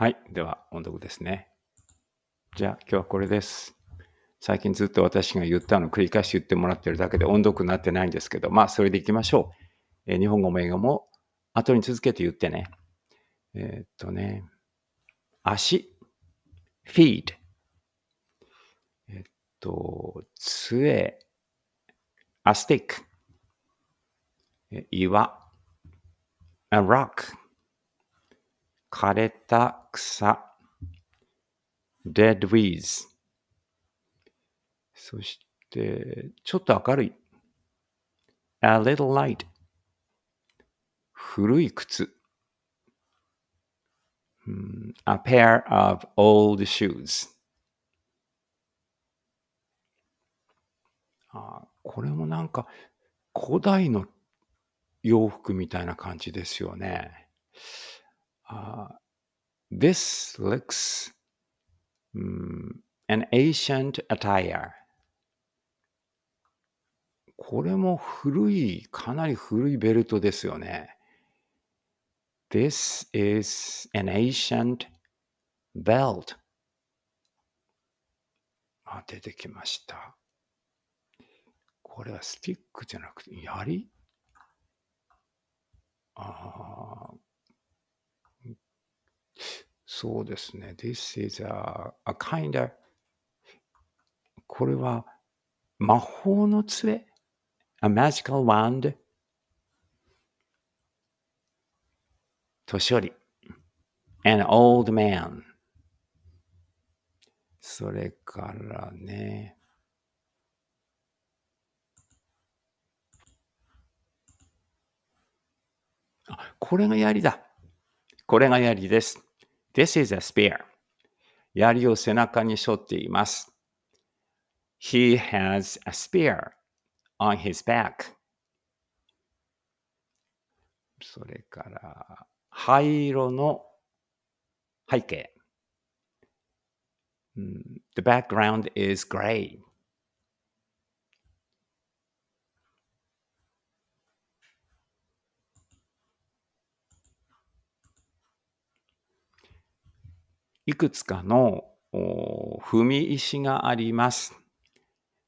はい。では、音読ですね。じゃあ、今日はこれです。最近ずっと私が言ったのを繰り返し言ってもらってるだけで音読になってないんですけど、まあ、それでいきましょう。えー、日本語も英語も後に続けて言ってね。えー、っとね、足、feed。えっと、杖、a stick。岩、a rock。枯れた草 dead weeds そしてちょっと明るい a little light 古い靴 a pair of old shoes あこれもなんか古代の洋服みたいな感じですよね。uh, this looks um, an ancient attire. これも古い、かなり古いベルトですよね。This is an ancient belt. あ、出てきました。これはスティックじゃなくて、槍ああ、そうですね。This is a, a kind of これは魔法の杖 ?A magical wand? 年寄り An old man それからねあ、これが槍だ。これが槍です。This is a spear. 槍を背中に背負っています。He has a spear on his back. それから、灰色の背景。The background is gray. いくつかの踏み石があります。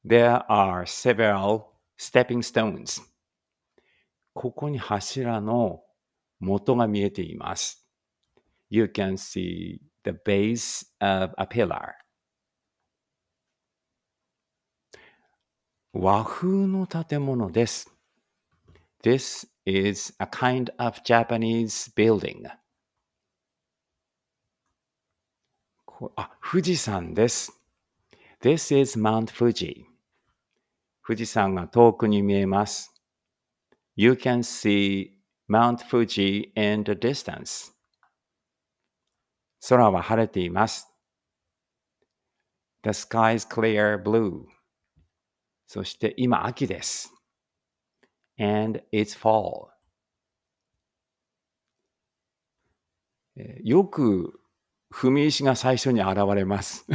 There are several stepping stones. ここに柱の元が見えています。You can see the base of a pillar. 和風の建物です。This is a kind of Japanese building. あ、富士山です。This is Mount Fuji. 富士山が遠くに見えます。You can see Mount Fuji in the distance. 空は晴れています。The sky is clear blue. そして今秋です。And it's fall. よく踏み石が最初に現れます。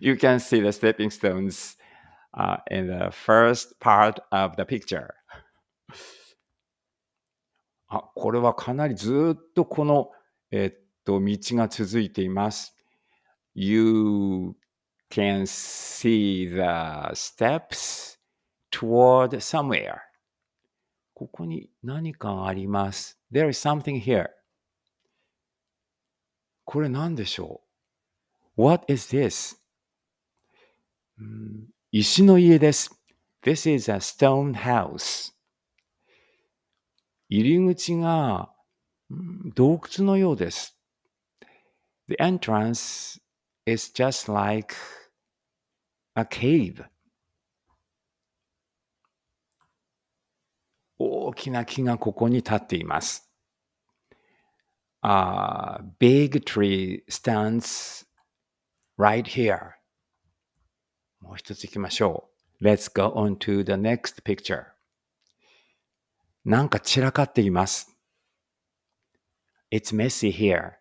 you can see the stepping stones、uh, in the first part of the picture. あ、これはかなりずっとこの、えっと、道が続いています。You can see the steps toward somewhere. ここに何かあります。There is something here. これ何でしょう ?What is this? 石の家です。This is a stone house. 入り口が洞窟のようです。The entrance is just like a cave. 大きな木がここに立っています。a big tree stands right here. もう一つ行きましょう。Let's go on to the next picture. なんか散らかっています。It's messy here.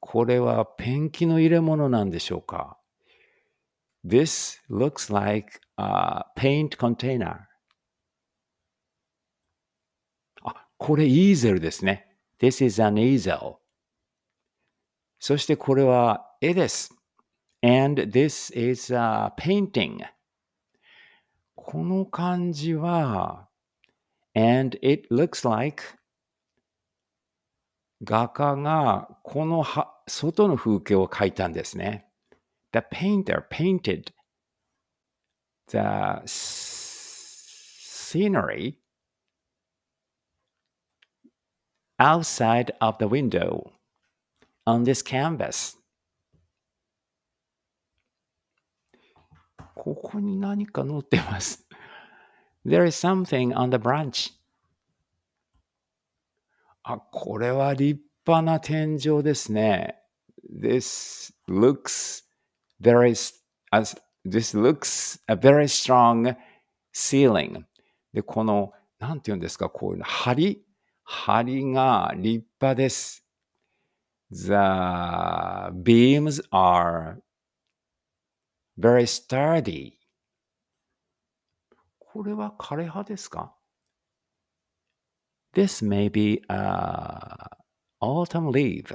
これはペンキの入れ物なんでしょうか ?This looks like a paint container. あ、これイーゼルですね。This is an easel. そしてこれは絵です。And this is a painting. この感じは And it looks like 画家がこの外の風景を描いたんですね。The painter painted the scenery outside of the window on this canvas. there is something on the branch. This looks, very as, this looks a very strong ceiling. 梁が立派です。The beams are very sturdy. これは枯葉ですか ?This may be a autumn leaf.